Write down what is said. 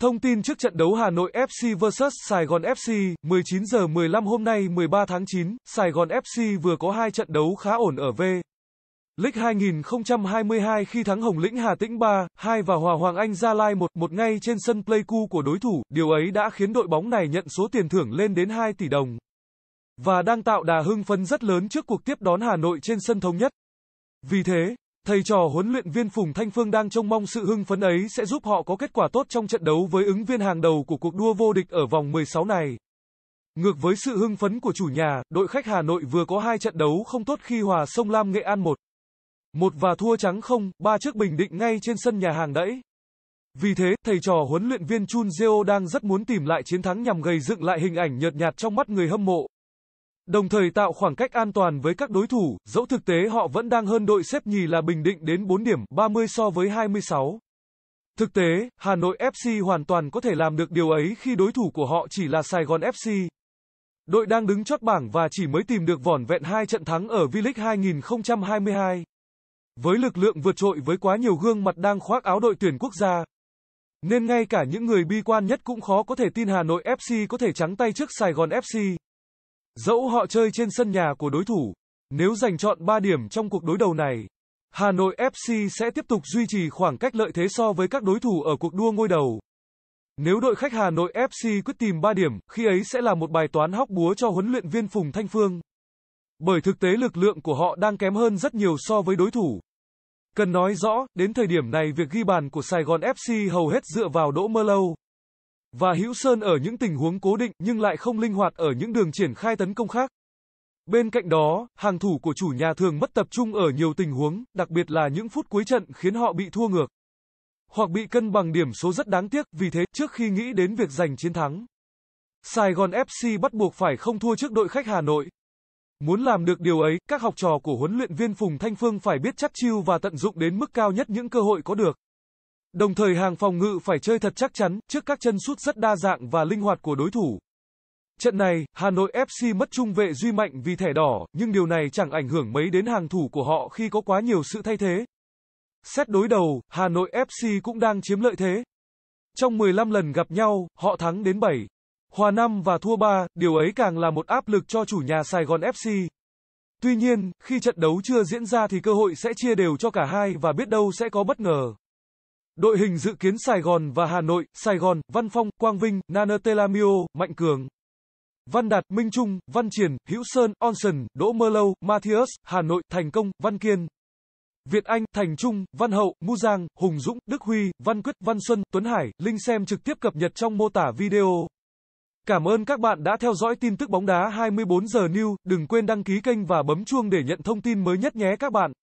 Thông tin trước trận đấu Hà Nội FC vs Sài Gòn FC, 19 giờ 15 hôm nay 13 tháng 9, Sài Gòn FC vừa có hai trận đấu khá ổn ở V. League 2022 khi thắng Hồng Lĩnh Hà Tĩnh 3-2 và Hòa Hoàng Anh Gia Lai 1-1 ngay trên sân Pleiku của đối thủ, điều ấy đã khiến đội bóng này nhận số tiền thưởng lên đến 2 tỷ đồng. Và đang tạo đà hưng phấn rất lớn trước cuộc tiếp đón Hà Nội trên sân thống nhất. Vì thế, thầy trò huấn luyện viên Phùng Thanh Phương đang trông mong sự hưng phấn ấy sẽ giúp họ có kết quả tốt trong trận đấu với ứng viên hàng đầu của cuộc đua vô địch ở vòng 16 này. Ngược với sự hưng phấn của chủ nhà, đội khách Hà Nội vừa có hai trận đấu không tốt khi hòa Sông Lam Nghệ An 1. Một và thua trắng không, ba trước Bình Định ngay trên sân nhà hàng đẫy. Vì thế, thầy trò huấn luyện viên Chun Jeo đang rất muốn tìm lại chiến thắng nhằm gây dựng lại hình ảnh nhợt nhạt trong mắt người hâm mộ đồng thời tạo khoảng cách an toàn với các đối thủ, dẫu thực tế họ vẫn đang hơn đội xếp nhì là Bình Định đến 4 điểm, 30 so với 26. Thực tế, Hà Nội FC hoàn toàn có thể làm được điều ấy khi đối thủ của họ chỉ là Sài Gòn FC. Đội đang đứng chót bảng và chỉ mới tìm được vỏn vẹn hai trận thắng ở V-League 2022. Với lực lượng vượt trội với quá nhiều gương mặt đang khoác áo đội tuyển quốc gia, nên ngay cả những người bi quan nhất cũng khó có thể tin Hà Nội FC có thể trắng tay trước Sài Gòn FC. Dẫu họ chơi trên sân nhà của đối thủ, nếu giành chọn 3 điểm trong cuộc đối đầu này, Hà Nội FC sẽ tiếp tục duy trì khoảng cách lợi thế so với các đối thủ ở cuộc đua ngôi đầu. Nếu đội khách Hà Nội FC quyết tìm 3 điểm, khi ấy sẽ là một bài toán hóc búa cho huấn luyện viên Phùng Thanh Phương. Bởi thực tế lực lượng của họ đang kém hơn rất nhiều so với đối thủ. Cần nói rõ, đến thời điểm này việc ghi bàn của Sài Gòn FC hầu hết dựa vào Đỗ Mơ Lâu và hữu sơn ở những tình huống cố định nhưng lại không linh hoạt ở những đường triển khai tấn công khác. Bên cạnh đó, hàng thủ của chủ nhà thường mất tập trung ở nhiều tình huống, đặc biệt là những phút cuối trận khiến họ bị thua ngược. Hoặc bị cân bằng điểm số rất đáng tiếc, vì thế, trước khi nghĩ đến việc giành chiến thắng, Sài Gòn FC bắt buộc phải không thua trước đội khách Hà Nội. Muốn làm được điều ấy, các học trò của huấn luyện viên Phùng Thanh Phương phải biết chắc chiêu và tận dụng đến mức cao nhất những cơ hội có được. Đồng thời hàng phòng ngự phải chơi thật chắc chắn trước các chân sút rất đa dạng và linh hoạt của đối thủ. Trận này, Hà Nội FC mất trung vệ Duy Mạnh vì thẻ đỏ, nhưng điều này chẳng ảnh hưởng mấy đến hàng thủ của họ khi có quá nhiều sự thay thế. Xét đối đầu, Hà Nội FC cũng đang chiếm lợi thế. Trong 15 lần gặp nhau, họ thắng đến 7. Hòa 5 và thua 3, điều ấy càng là một áp lực cho chủ nhà Sài Gòn FC. Tuy nhiên, khi trận đấu chưa diễn ra thì cơ hội sẽ chia đều cho cả hai và biết đâu sẽ có bất ngờ. Đội hình dự kiến Sài Gòn và Hà Nội, Sài Gòn, Văn Phong, Quang Vinh, Nanotelamio, Mạnh Cường. Văn Đạt, Minh Trung, Văn Triển, Hữu Sơn, Onson, Đỗ Mơ Lâu, Matthias, Hà Nội, Thành Công, Văn Kiên. Việt Anh, Thành Trung, Văn Hậu, Mu Giang, Hùng Dũng, Đức Huy, Văn Quyết, Văn Xuân, Tuấn Hải, Linh xem trực tiếp cập nhật trong mô tả video. Cảm ơn các bạn đã theo dõi tin tức bóng đá 24 giờ new, đừng quên đăng ký kênh và bấm chuông để nhận thông tin mới nhất nhé các bạn.